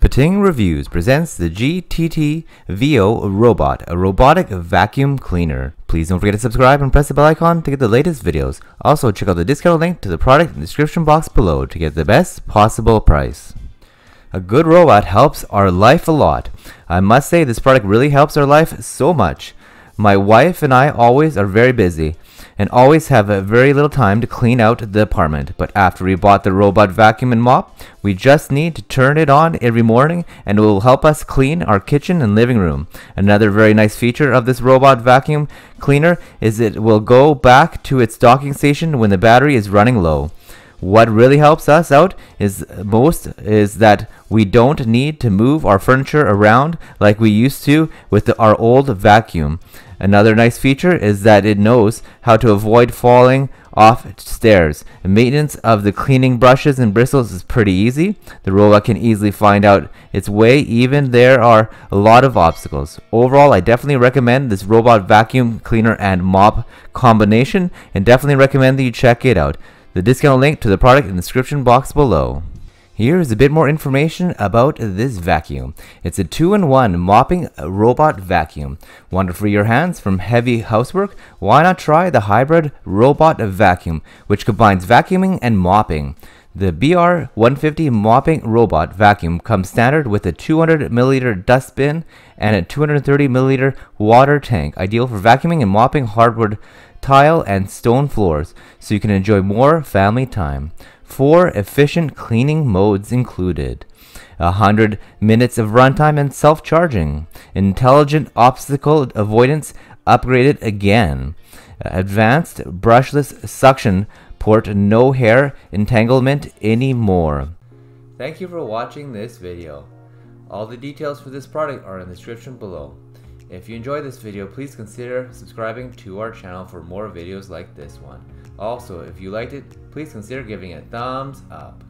Pating Reviews presents the GTT VO Robot, a robotic vacuum cleaner. Please don't forget to subscribe and press the bell icon to get the latest videos. Also, check out the discount link to the product in the description box below to get the best possible price. A good robot helps our life a lot. I must say this product really helps our life so much. My wife and I always are very busy and always have very little time to clean out the apartment. But after we bought the robot vacuum and mop, we just need to turn it on every morning and it will help us clean our kitchen and living room. Another very nice feature of this robot vacuum cleaner is it will go back to its docking station when the battery is running low. What really helps us out is uh, most is that we don't need to move our furniture around like we used to with the, our old vacuum. Another nice feature is that it knows how to avoid falling off stairs. Maintenance of the cleaning brushes and bristles is pretty easy. The robot can easily find out its way even there are a lot of obstacles. Overall, I definitely recommend this robot vacuum cleaner and mop combination and definitely recommend that you check it out the discount link to the product in the description box below. Here is a bit more information about this vacuum. It's a 2-in-1 mopping robot vacuum. Want to free your hands from heavy housework? Why not try the hybrid robot vacuum, which combines vacuuming and mopping. The BR150 mopping robot vacuum comes standard with a 200 milliliter bin and a 230 milliliter water tank, ideal for vacuuming and mopping hardwood tile and stone floors so you can enjoy more family time. Four efficient cleaning modes included. 100 minutes of runtime and self-charging. Intelligent obstacle avoidance upgraded again. Advanced brushless suction port no hair entanglement anymore. Thank you for watching this video. All the details for this product are in the description below. If you enjoyed this video, please consider subscribing to our channel for more videos like this one. Also, if you liked it, please consider giving it a thumbs up.